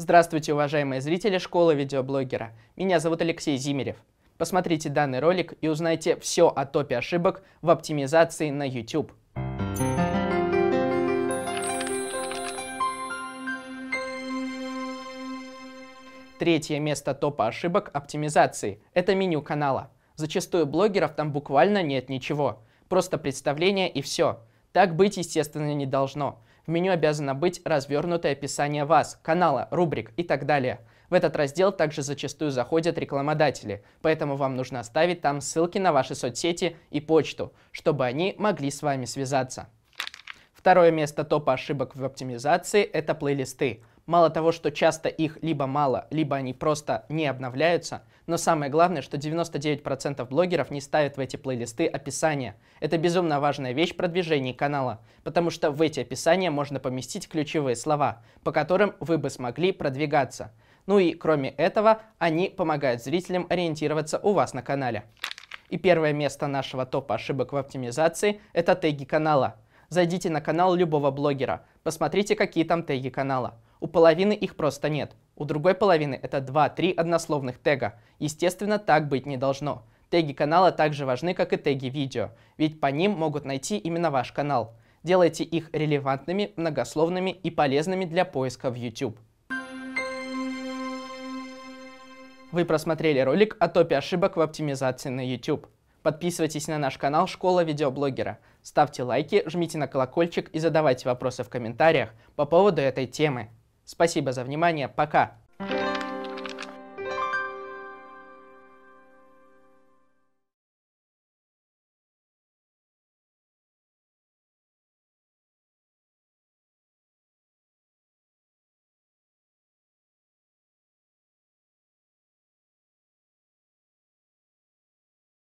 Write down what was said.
Здравствуйте, уважаемые зрители школы видеоблогера. Меня зовут Алексей Зимерев. Посмотрите данный ролик и узнайте все о топе ошибок в оптимизации на YouTube. Третье место топа ошибок оптимизации – это меню канала. Зачастую блогеров там буквально нет ничего. Просто представление и все. Так быть, естественно, не должно. В меню обязано быть развернутое описание вас, канала, рубрик и так далее. В этот раздел также зачастую заходят рекламодатели, поэтому вам нужно оставить там ссылки на ваши соцсети и почту, чтобы они могли с вами связаться. Второе место топа ошибок в оптимизации – это плейлисты. Мало того, что часто их либо мало, либо они просто не обновляются, но самое главное, что 99% блогеров не ставят в эти плейлисты описание. Это безумно важная вещь продвижения канала, потому что в эти описания можно поместить ключевые слова, по которым вы бы смогли продвигаться. Ну и кроме этого, они помогают зрителям ориентироваться у вас на канале. И первое место нашего топа ошибок в оптимизации – это теги канала – Зайдите на канал любого блогера, посмотрите, какие там теги канала. У половины их просто нет. У другой половины это 2-3 однословных тега. Естественно, так быть не должно. Теги канала также важны, как и теги видео, ведь по ним могут найти именно ваш канал. Делайте их релевантными, многословными и полезными для поиска в YouTube. Вы просмотрели ролик о топе ошибок в оптимизации на YouTube. Подписывайтесь на наш канал «Школа видеоблогера». Ставьте лайки, жмите на колокольчик и задавайте вопросы в комментариях по поводу этой темы. Спасибо за внимание, пока! thank you